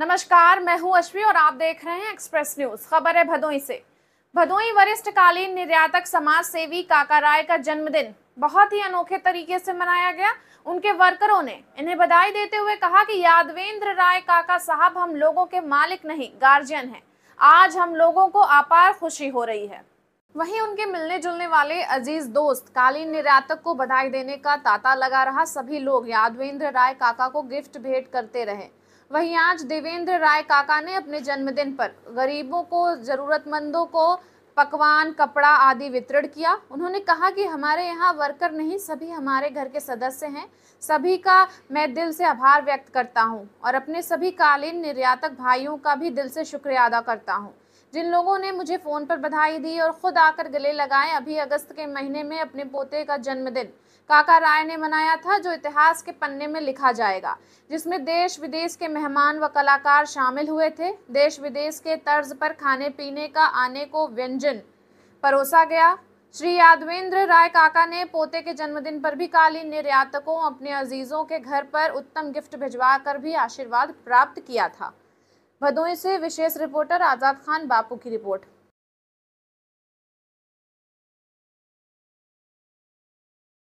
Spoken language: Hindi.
नमस्कार मैं हूं अश्वी और आप देख रहे हैं एक्सप्रेस न्यूज खबर है भदोई से भदोई वरिष्ठ कालीन निर्यातक समाज सेवी काका राय का जन्मदिन बहुत ही अनोखे तरीके से मनाया गया उनके वर्करों ने इन्हें बधाई देते हुए कहा कि यादवेंद्र राय काका साहब हम लोगों के मालिक नहीं गार्जियन हैं आज हम लोगों को अपार खुशी हो रही है वहीं उनके मिलने जुलने वाले अजीज दोस्त कालीन निर्यातक को बधाई देने का ताता लगा रहा सभी लोग यादवेंद्र राय काका को गिफ्ट भेंट करते रहे वहीं आज देवेंद्र राय काका ने अपने जन्मदिन पर गरीबों को ज़रूरतमंदों को पकवान कपड़ा आदि वितरण किया उन्होंने कहा कि हमारे यहाँ वर्कर नहीं सभी हमारे घर के सदस्य हैं सभी का मैं दिल से आभार व्यक्त करता हूँ और अपने सभी कालीन निर्यातक भाइयों का भी दिल से शुक्रिया अदा करता हूँ जिन लोगों ने मुझे फ़ोन पर बधाई दी और ख़ुद आकर गले लगाए अभी अगस्त के महीने में अपने पोते का जन्मदिन काका राय ने मनाया था जो इतिहास के पन्ने में लिखा जाएगा जिसमें देश विदेश के मेहमान व कलाकार शामिल हुए थे देश विदेश के तर्ज पर खाने पीने का आने को व्यंजन परोसा गया श्री यादवेंद्र राय काका ने पोते के जन्मदिन पर भी कालीन निर्यातकों अपने अजीज़ों के घर पर उत्तम गिफ्ट भिजवा कर भी आशीर्वाद प्राप्त किया था भदोई से विशेष रिपोर्टर आज़ाद खान बापू की रिपोर्ट